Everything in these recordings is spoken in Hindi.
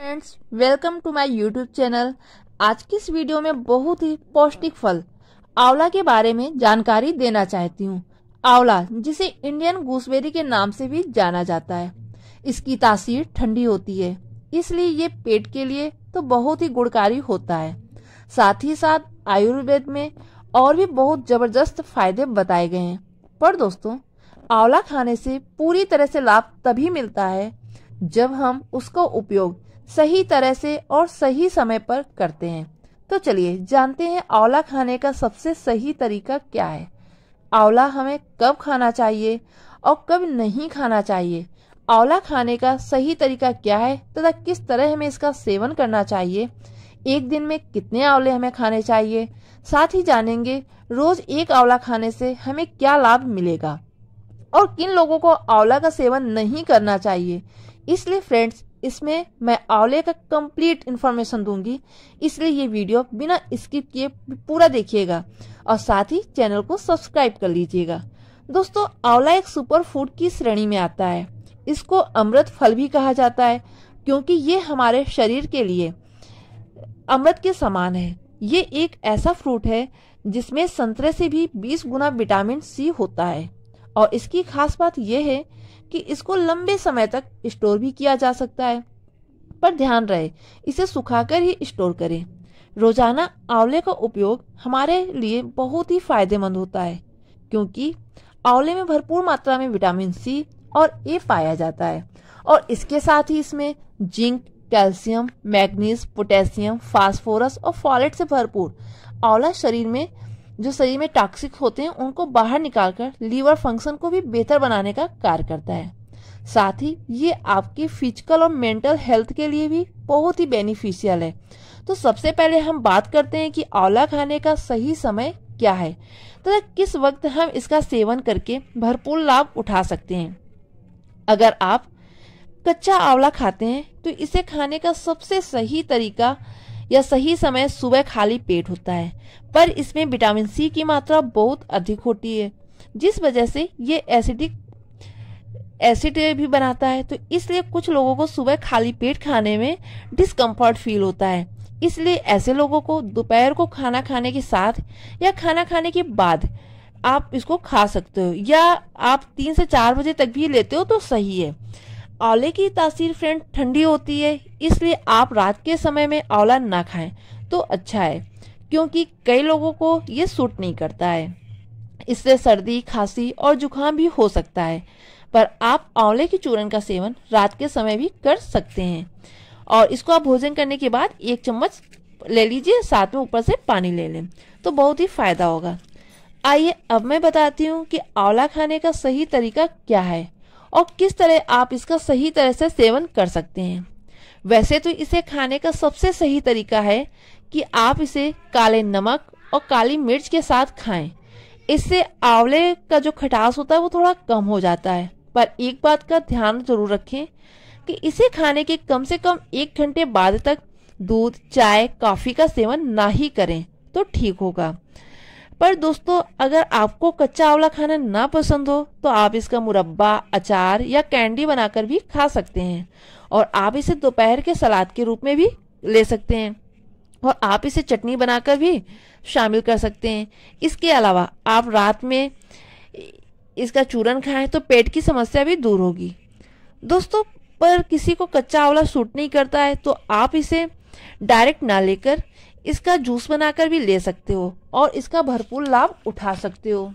friends welcome to my YouTube channel आज की इस वीडियो में बहुत ही पौष्टिक फल आंवला के बारे में जानकारी देना चाहती हूँ आंवला जिसे इंडियन गूसबेरी के नाम से भी जाना जाता है इसकी तासीर ठंडी होती है इसलिए ये पेट के लिए तो बहुत ही गुणकारी होता है साथ ही साथ आयुर्वेद में और भी बहुत जबरदस्त फायदे बताए गए हैं पर दोस्तों आंवला खाने से पूरी तरह से लाभ तभी मिलता है जब हम उसका उपयोग सही तरह से और सही समय पर करते हैं तो चलिए जानते हैं आंवला खाने का सबसे सही तरीका क्या है आंवला हमें कब खाना चाहिए और कब नहीं खाना चाहिए आंवला खाने का सही तरीका क्या है तथा किस तरह हमें इसका सेवन करना चाहिए एक दिन में कितने आंवले हमें खाने चाहिए साथ ही जानेंगे रोज एक आंवला खाने से हमें क्या लाभ मिलेगा और किन लोगों को आंवला का सेवन नहीं करना चाहिए इसलिए फ्रेंड्स इसमें मैं आंवले का कंप्लीट इन्फॉर्मेशन दूंगी इसलिए ये वीडियो बिना स्किप किए पूरा देखिएगा और साथ ही चैनल को सब्सक्राइब कर लीजिएगा दोस्तों आंवला एक सुपर फूड की श्रेणी में आता है इसको अमृत फल भी कहा जाता है क्योंकि ये हमारे शरीर के लिए अमृत के समान है ये एक ऐसा फ्रूट है जिसमें संतरे से भी 20 गुना विटामिन सी होता है और इसकी खास बात यह है कि इसको लंबे समय तक स्टोर भी किया जा सकता है पर ध्यान रहे इसे सुखाकर ही स्टोर करें रोजाना आंवले का उपयोग हमारे लिए बहुत ही फायदेमंद होता है क्योंकि आंवले में भरपूर मात्रा में विटामिन सी और ए पाया जाता है और इसके साथ ही इसमें zinc calcium manganese potassium phosphorus और फॉलेट से भरपूर आंवला शरीर में जो शरीर में टॉक्सिक होते हैं उनको बाहर निकालकर लीवर फंक्शन को भी बेहतर बनाने का कार्य करता है साथ ही ये आपकी फिजिकल और मेंटल हेल्थ के लिए भी बहुत ही बेनिफिशियल है तो सबसे पहले हम बात करते हैं कि आंवला खाने का सही समय क्या है तथा तो किस वक्त हम इसका सेवन करके भरपूर लाभ उठा सकते हैं अगर आप कच्चा आंवला खाते हैं तो इसे खाने का सबसे सही तरीका या सही समय सुबह खाली पेट होता है पर इसमें विटामिन सी की मात्रा बहुत अधिक होती है जिस वजह से ये एसिडिक एसिड भी बनाता है तो इसलिए कुछ लोगों को सुबह खाली पेट खाने में डिस्कम्फर्ट फील होता है इसलिए ऐसे लोगों को दोपहर को खाना खाने के साथ या खाना खाने के बाद आप इसको खा सकते हो या आप तीन से चार बजे तक भी लेते हो तो सही है आंवले की तासीर फ्रेंड ठंडी होती है इसलिए आप रात के समय में आंवला ना खाएं तो अच्छा है क्योंकि कई लोगों को ये सूट नहीं करता है इससे सर्दी खांसी और जुकाम भी हो सकता है पर आप आंवले के चूरन का सेवन रात के समय भी कर सकते हैं और इसको आप भोजन करने के बाद एक चम्मच ले लीजिए साथ में ऊपर से पानी ले लें तो बहुत ही फायदा होगा आइए अब मैं बताती हूँ कि आंवला खाने का सही तरीका क्या है और किस तरह आप इसका सही तरह से सेवन कर सकते हैं वैसे तो इसे खाने का सबसे सही तरीका है कि आप इसे काले नमक और काली मिर्च के साथ खाएं इससे आंवले का जो खटास होता है वो थोड़ा कम हो जाता है पर एक बात का ध्यान जरूर रखें कि इसे खाने के कम से कम एक घंटे बाद तक दूध चाय कॉफ़ी का सेवन ना ही करें तो ठीक होगा पर दोस्तों अगर आपको कच्चा आंवला खाना ना पसंद हो तो आप इसका मुरब्बा अचार या कैंडी बनाकर भी खा सकते हैं और आप इसे दोपहर के सलाद के रूप में भी ले सकते हैं और आप इसे चटनी बनाकर भी शामिल कर सकते हैं इसके अलावा आप रात में इसका चूरन खाएं तो पेट की समस्या भी दूर होगी दोस्तों पर किसी को कच्चा आंवला सूट नहीं करता है तो आप इसे डायरेक्ट ना लेकर इसका जूस बनाकर भी ले सकते हो और इसका भरपूर लाभ उठा सकते हो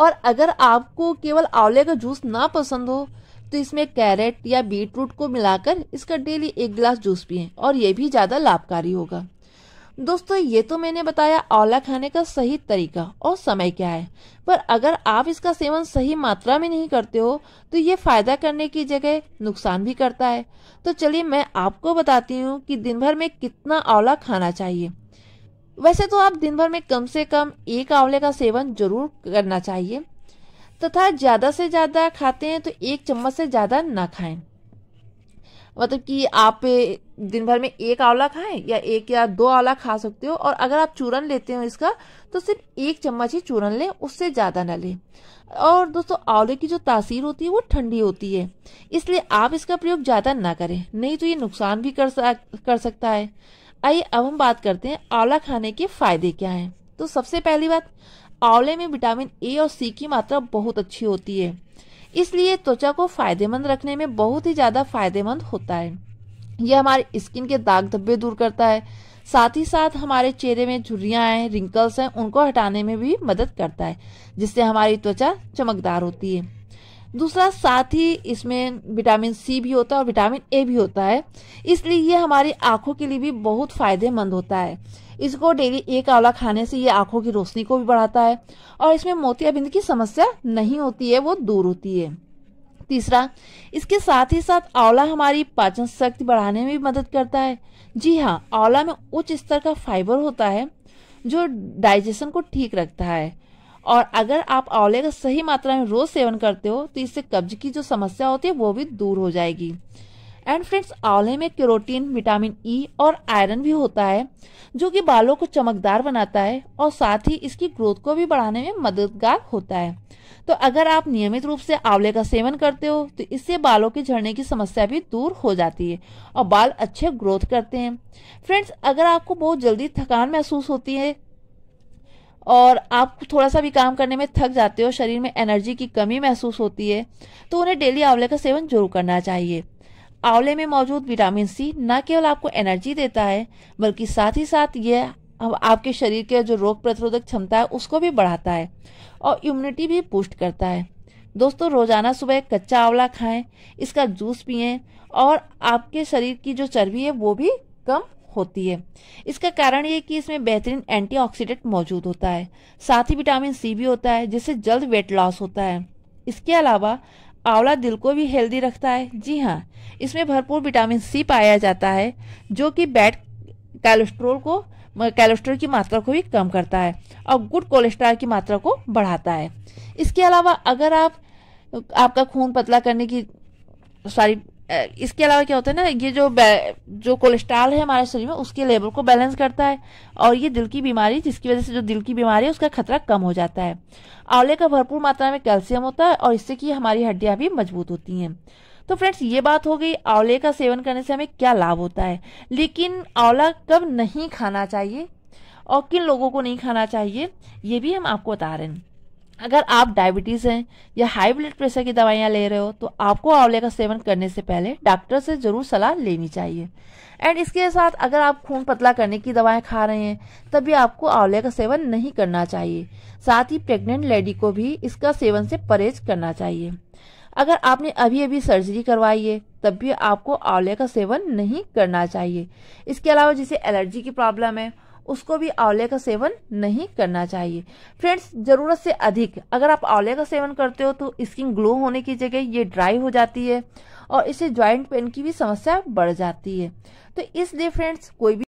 और अगर आपको केवल आंवले का जूस ना पसंद हो तो इसमें कैरेट या बीटरूट को मिलाकर इसका डेली एक गिलास जूस पिए और ये भी ज़्यादा लाभकारी होगा दोस्तों ये तो मैंने बताया आंवला खाने का सही तरीका और समय क्या है पर अगर आप इसका सेवन सही मात्रा में नहीं करते हो तो ये फायदा करने की जगह नुकसान भी करता है तो चलिए मैं आपको बताती हूँ कि दिन भर में कितना आंवला खाना चाहिए वैसे तो आप दिन भर में कम से कम एक आंवले का सेवन जरूर करना चाहिए तथा ज्यादा से ज्यादा खाते हैं तो एक चम्मच से ज्यादा ना खाएं मतलब कि आप दिन भर में एक आंवला खाएं या एक या दो आंवला खा सकते हो और अगर आप चूरन लेते हो इसका तो सिर्फ एक चम्मच ही चूरन लें उससे ज़्यादा ना लें और दोस्तों आंवले की जो तासीर होती है वो ठंडी होती है इसलिए आप इसका प्रयोग ज़्यादा ना करें नहीं तो ये नुकसान भी कर, कर सकता है आइए अब हम बात करते हैं आंवला खाने के फायदे क्या हैं तो सबसे पहली बात आंवले में विटामिन ए और सी की मात्रा बहुत अच्छी होती है इसलिए त्वचा को फायदेमंद रखने में बहुत ही ज़्यादा फायदेमंद होता है यह हमारे स्किन के दाग धब्बे दूर करता है साथ ही साथ हमारे चेहरे में झुर्रियाँ हैं रिंकल्स हैं उनको हटाने में भी मदद करता है जिससे हमारी त्वचा चमकदार होती है दूसरा साथ ही इसमें विटामिन सी भी होता है और विटामिन ए भी होता है इसलिए ये हमारी आंखों के लिए भी बहुत फायदेमंद होता है इसको डेली एक आंवला खाने से ये आंखों की रोशनी को भी बढ़ाता है और इसमें मोतियाबिंद की समस्या नहीं होती है वो दूर होती है तीसरा इसके साथ ही साथ आंवला हमारी पाचन शक्ति बढ़ाने में भी मदद करता है जी हाँ आंवला में उच्च स्तर का फाइबर होता है जो डाइजेशन को ठीक रखता है और अगर आप आंवले का सही मात्रा में रोज सेवन करते हो तो इससे कब्ज की जो समस्या होती है वो भी दूर हो जाएगी एंड फ्रेंड्स आंवले में कैरोटीन विटामिन ई e और आयरन भी होता है जो कि बालों को चमकदार बनाता है और साथ ही इसकी ग्रोथ को भी बढ़ाने में मददगार होता है तो अगर आप नियमित रूप से आंवले का सेवन करते हो तो इससे बालों के झड़ने की समस्या भी दूर हो जाती है और बाल अच्छे ग्रोथ करते हैं फ्रेंड्स अगर आपको बहुत जल्दी थकान महसूस होती है और आप थोड़ा सा भी काम करने में थक जाते हो शरीर में एनर्जी की कमी महसूस होती है तो उन्हें डेली आंवले का सेवन जरूर करना चाहिए आंवले में मौजूद विटामिन सी न केवल आपको एनर्जी देता है बल्कि साथ ही साथ यह आपके शरीर के जो रोग प्रतिरोधक क्षमता है उसको भी बढ़ाता है और इम्यूनिटी भी पुष्ट करता है दोस्तों रोजाना सुबह कच्चा आंवला खाएं इसका जूस पिएं और आपके शरीर की जो चर्बी है वो भी कम होती है इसका कारण ये कि इसमें बेहतरीन एंटीऑक्सीडेंट मौजूद होता है साथ ही विटामिन सी भी होता है जिससे जल्द वेट लॉस होता है इसके अलावा आंवला दिल को भी हेल्दी रखता है जी हाँ इसमें भरपूर विटामिन सी पाया जाता है जो कि बैड कैलेस्ट्रोल को कैलेस्ट्रोल की मात्रा को भी कम करता है और गुड कोलेस्ट्रॉल की मात्रा को बढ़ाता है इसके अलावा अगर आप आपका खून पतला करने की सॉरी इसके अलावा क्या होता है ना ये जो जो कोलेस्ट्रॉल है हमारे शरीर में उसके लेवल को बैलेंस करता है और ये दिल की बीमारी जिसकी वजह से जो दिल की बीमारी है उसका खतरा कम हो जाता है आंवले का भरपूर मात्रा में कैल्शियम होता है और इससे कि हमारी हड्डियाँ भी मजबूत होती हैं तो फ्रेंड्स ये बात हो गई आंवले का सेवन करने से हमें क्या लाभ होता है लेकिन आंवला कब नहीं खाना चाहिए और किन लोगों को नहीं खाना चाहिए ये भी हम आपको बता रहे हैं अगर आप डायबिटीज़ हैं या हाई ब्लड प्रेशर की दवाइयाँ ले रहे हो तो आपको आंवले का सेवन करने से पहले डॉक्टर से ज़रूर सलाह लेनी चाहिए एंड इसके साथ अगर आप खून पतला करने की दवाएं खा रहे हैं तभी आपको आंवले का सेवन नहीं करना चाहिए साथ ही प्रेग्नेंट लेडी को भी इसका सेवन से परहेज करना चाहिए अगर आपने अभी अभी सर्जरी करवाई है तब भी आपको आंवले का सेवन नहीं करना चाहिए इसके अलावा जिसे एलर्जी की प्रॉब्लम है उसको भी आंवले का सेवन नहीं करना चाहिए फ्रेंड्स जरूरत से अधिक अगर आप आंवले का सेवन करते हो तो स्किन ग्लो होने की जगह ये ड्राई हो जाती है और इससे ज्वाइंट पेन की भी समस्या बढ़ जाती है तो इसलिए फ्रेंड्स कोई भी